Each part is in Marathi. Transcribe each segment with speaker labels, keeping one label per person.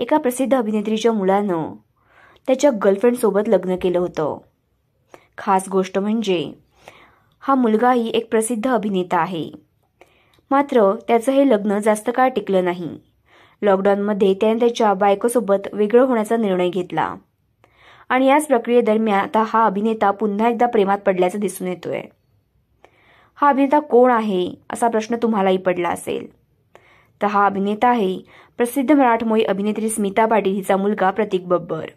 Speaker 1: एका प्रसिद्ध अभिनेत्रीच्या मुलानं त्याच्या गर्लफ्रेंडसोबत लग्न केलं होतं खास गोष्ट म्हणजे हा मुलगाही एक प्रसिद्ध अभिनेता आहे मात्र त्याचं हे लग्न जास्त काळ टिकलं नाही लॉकडाऊनमध्ये त्याने त्याच्या बायकोसोबत वेगळं होण्याचा निर्णय घेतला आणि याच प्रक्रियेदरम्यान आता हा अभिनेता पुन्हा एकदा प्रेमात पडल्याचं दिसून येतोय हा अभिनेता कोण आहे असा प्रश्न तुम्हालाही पडला असेल तर हा अभिनेता आहे प्रसिद्ध मराठमोळी अभिनेत्री स्मिता पाटील हिचा मुलगा प्रतीक बब्बर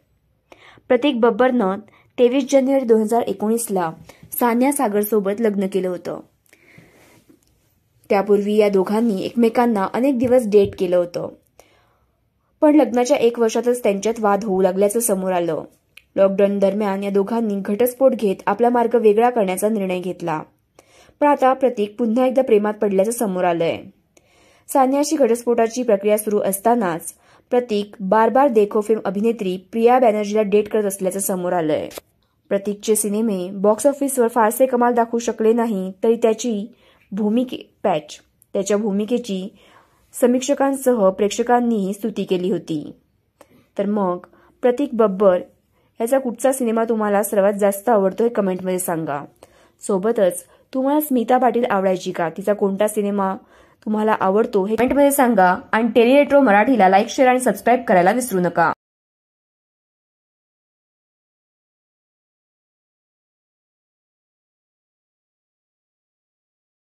Speaker 1: प्रतीक बब्बरनं तेवीस जानेवारी दोन हजार एकोणीसला सान्या सागरसोबत लग्न केलं होतं त्यापूर्वी या दोघांनी एकमेकांना अनेक दिवस डेट केलं होतं पण लग्नाच्या एक वर्षातच त्यांच्यात वाद होऊ लागल्याचं समोर आलं लॉकडाऊन दरम्यान या दोघांनी घटस्फोट घेत आपला मार्ग वेगळा करण्याचा निर्णय घेतला पण आता प्रतीक पुन्हा एकदा प्रेमात पडल्याचं समोर आलंय सान्याशी घटस्फोटाची प्रक्रिया सुरू असतानाच प्रतीक बार बार देखो फिल्म अभिनेत्री प्रिया बॅनर्जीला डेट करत असल्याचं समोर आलंय प्रतीकचे सिनेमे बॉक्स ऑफिसवर फारसे कमाल दाखवू शकले नाही तरी त्याची भूमिके पॅच त्याच्या भूमिकेची समीक्षकांसह प्रेक्षकांनीही स्तुती केली होती तर मग प्रतीक बब्बर याचा कुठचा सिनेमा तुम्हाला सर्वात जास्त आवडतो हे कमेंटमध्ये सांगा सोबतच तुम्हाला स्मिता पाटील आवडायची का तिचा कोणता सिनेमा तुम्हाला आवडतो हे कमेंटमध्ये सांगा आणि टेली मराठीला लाईक शेअर आणि सबस्क्राईब करायला विसरू नका